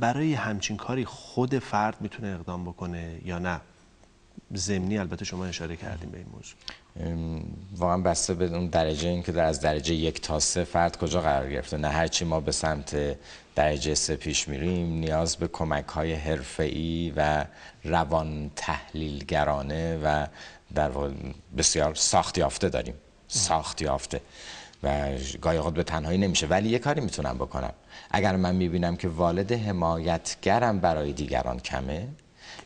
برای همچین کاری خود فرد میتونه اقدام بکنه یا نه زمینی البته شما اشاره کردیم به این موضوع واقعا بسته به اون درجه این که در از درجه یک تا سه فرد کجا قرار گرفته نه هرچی ما به سمت درجه سه پیش میریم نیاز به کمک های حرفه‌ای و روان تحلیلگرانه و در بسیار ساخت یافته داریم ساخت یافته و گاهی به تنهایی نمیشه ولی یه کاری میتونم بکنم اگر من میبینم که والد حمایتگرم برای دیگران کمه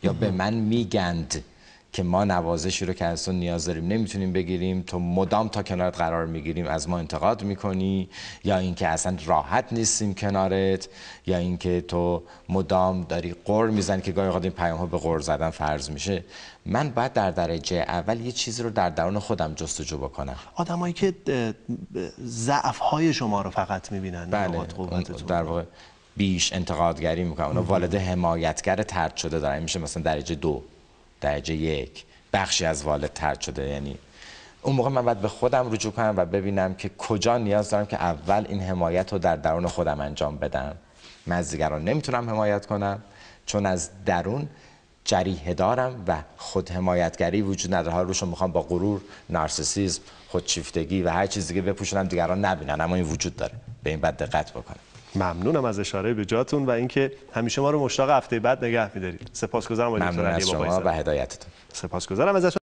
یا به من میگند که ما نوازشی رو که از تو نیاز داریم نمیتونیم بگیریم تو مدام تا کنارت قرار میگیریم از ما انتقاد میکنی یا اینکه اصلا راحت نیستیم کنارت یا اینکه تو مدام داری قر میزنی که گاهی اوقات این پیام ها به قر زدن فرض میشه من باید در درجه اول یه چیزی رو در درون خودم جستجو بکنم آدمایی که ضعف های شما رو فقط میبینن بله در واقع بیش انتقادگری میکنن اونا والد حمایتگر ترد شده دارن میشه مثلا درجه دو درجه یک بخشی از والد ترد شده یعنی اون موقع من باید به خودم رجوع کنم و ببینم که کجا نیاز دارم که اول این حمایت رو در درون خودم انجام بدم من از دیگران نمیتونم حمایت کنم چون از درون جریه دارم و خود حمایتگری وجود نداره حال رو میخوام با غرور نارسیسیسم خودشیفتگی و هر چیزی که بپوشونم دیگران نبینن اما این وجود داره به این بعد دقت بکنم ممنونم از اشاره به جاتون و اینکه همیشه ما رو مشتاق هفته بعد نگه می‌دارید سپاسگزارم از شما و هدایتتون سپاسگزارم شما.